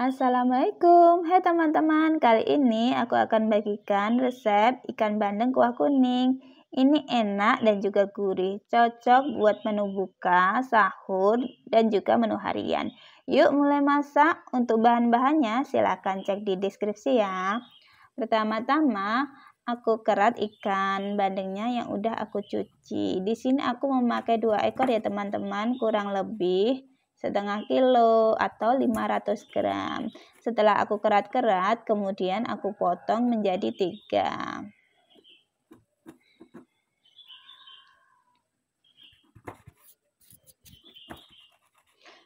Assalamualaikum, hai teman-teman Kali ini aku akan bagikan resep ikan bandeng kuah kuning Ini enak dan juga gurih Cocok buat menu buka, sahur, dan juga menu harian Yuk mulai masak Untuk bahan-bahannya silahkan cek di deskripsi ya Pertama-tama aku kerat ikan bandengnya yang udah aku cuci. Di sini aku memakai dua ekor ya teman-teman, kurang lebih setengah kilo atau 500 gram. Setelah aku kerat-kerat, kemudian aku potong menjadi tiga.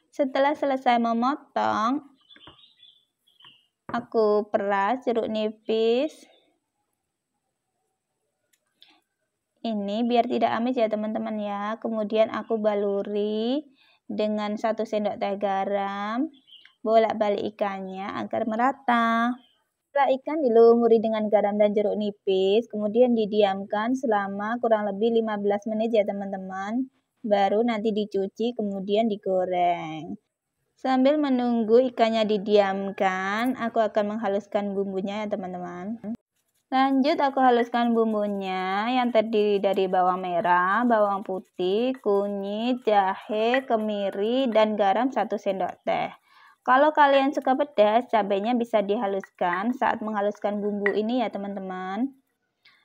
Setelah selesai memotong, aku peras jeruk nipis. Ini biar tidak amis ya teman-teman ya. Kemudian aku baluri dengan satu sendok teh garam bolak-balik ikannya agar merata. Setelah ikan dilumuri dengan garam dan jeruk nipis, kemudian didiamkan selama kurang lebih 15 menit ya teman-teman. Baru nanti dicuci kemudian digoreng. Sambil menunggu ikannya didiamkan, aku akan menghaluskan bumbunya ya teman-teman. Lanjut aku haluskan bumbunya yang terdiri dari bawang merah, bawang putih, kunyit, jahe, kemiri, dan garam 1 sendok teh. Kalau kalian suka pedas, cabenya bisa dihaluskan saat menghaluskan bumbu ini ya teman-teman.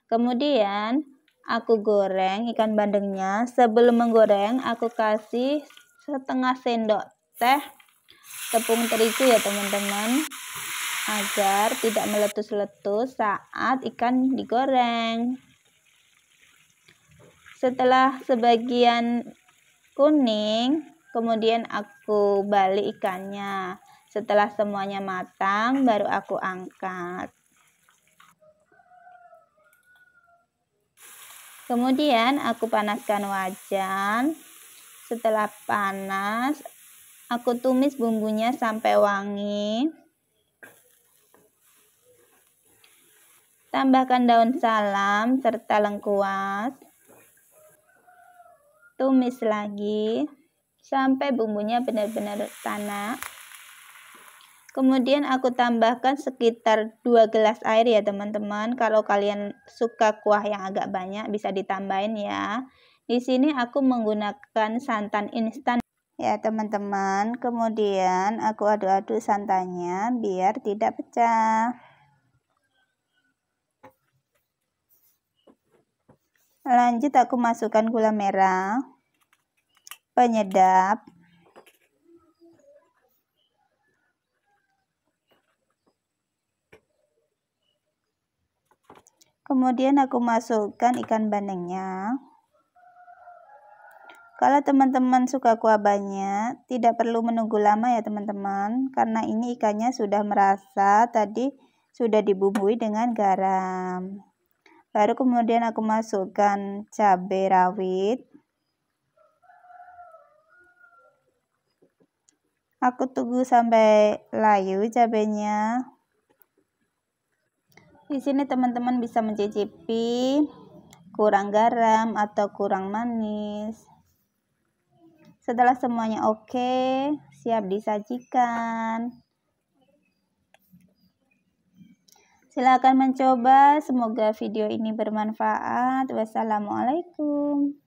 Kemudian aku goreng ikan bandengnya. Sebelum menggoreng aku kasih setengah sendok teh tepung terigu ya teman-teman agar tidak meletus-letus saat ikan digoreng. Setelah sebagian kuning, kemudian aku balik ikannya. Setelah semuanya matang, baru aku angkat. Kemudian aku panaskan wajan. Setelah panas, aku tumis bumbunya sampai wangi. Tambahkan daun salam serta lengkuas. Tumis lagi sampai bumbunya benar-benar tanak. Kemudian aku tambahkan sekitar 2 gelas air ya teman-teman. Kalau kalian suka kuah yang agak banyak bisa ditambahin ya. Di sini aku menggunakan santan instan ya teman-teman. Kemudian aku aduk-aduk santannya biar tidak pecah. Lanjut aku masukkan gula merah, penyedap, Kemudian aku masukkan ikan bandengnya. Kalau teman-teman suka kuah banyak, tidak perlu menunggu lama ya teman-teman, karena ini ikannya sudah merasa tadi sudah dibumbui dengan garam. Baru kemudian aku masukkan cabai rawit. Aku tunggu sampai layu cabenya Di sini teman-teman bisa mencicipi kurang garam atau kurang manis. Setelah semuanya oke, siap disajikan. Silakan mencoba. Semoga video ini bermanfaat. Wassalamualaikum.